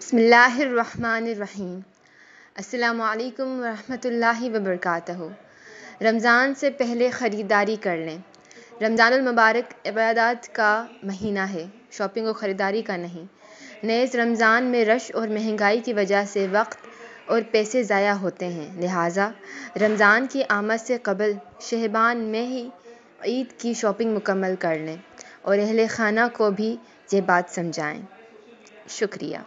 बसमीम् अल्लाम वरहमतुल्लाहि वबरकातहू रमज़ान से पहले ख़रीदारी कर लें रमज़ानमबारक इबादत का महीना है शॉपिंग और ख़रीदारी का नहीं नए रमज़ान में रश और महंगाई की वजह से वक्त और पैसे ज़ाया होते हैं लिहाजा रमज़ान की आमद से कबल शहबान में ही ईद की शॉपिंग मुकम्मल कर लें और अहल खाना को भी ये बात समझाएँ शुक्रिया